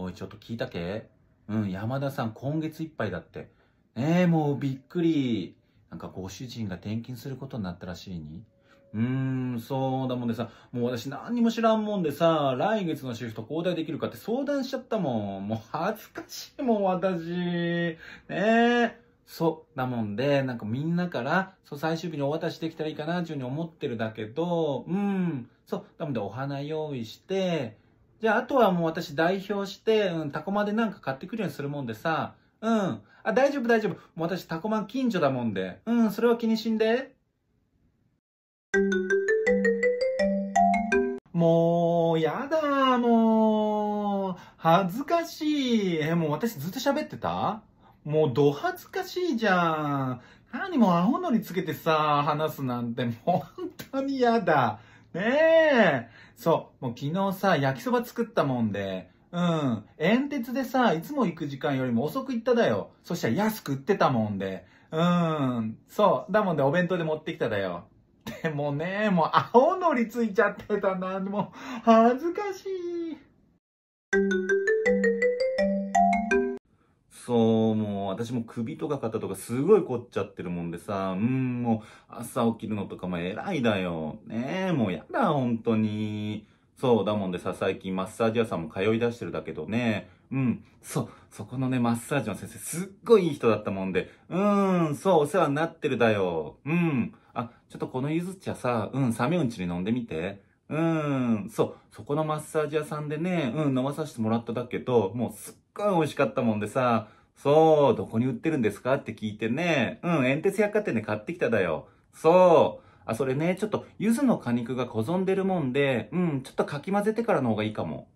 おい、ちょっと聞いたけうん、山田さん今月いっぱいだって。ねえ、もうびっくり。なんかご主人が転勤することになったらしいに。うーん、そうだもんでさ、もう私何にも知らんもんでさ、来月のシフト交代できるかって相談しちゃったもん。もう恥ずかしいもん、私。ねえ。そう、だもんで、なんかみんなから、そう、最終日にお渡しできたらいいかな、っていうふうに思ってるだけど、うん、そう、だもんでお花用意して、じゃあ、あとはもう私代表して、うん、タコマでなんか買ってくるようにするもんでさ、うん。あ、大丈夫大丈夫。もう私タコマ近所だもんで。うん、それは気にしんで。もう、やだ、もう。恥ずかしい。え、もう私ずっと喋ってたもう、ど恥ずかしいじゃん。何もホのりつけてさ、話すなんて、もう本当にやだ。ねえ。そう。もう昨日さ、焼きそば作ったもんで、うん。煙鉄でさ、いつも行く時間よりも遅く行っただよ。そしたら安く売ってたもんで。うん。そう。だもんでお弁当で持ってきただよ。でもね、もう青のりついちゃってたな。もう、恥ずかしい。そう、もう私も首とか肩とかすごい凝っちゃってるもんでさ、うん、もう朝起きるのとかも偉いだよ。ねえ、もうやだ、本当に。そう、だもんでさ、最近マッサージ屋さんも通い出してるだけどね、うん、そう、そこのね、マッサージの先生、すっごいいい人だったもんで、うーん、そう、お世話になってるだよ。うん、あ、ちょっとこのゆず茶さ、うん、サめうんちに飲んでみて。うーん、そう、そこのマッサージ屋さんでね、うん、飲まさせてもらっただけど、もうすっごい美味しかったもんでさ、そう、どこに売ってるんですかって聞いてね。うん、煙鉄百貨店で買ってきただよ。そう。あ、それね、ちょっと、柚子の果肉がこぞんでるもんで、うん、ちょっとかき混ぜてからの方がいいかも。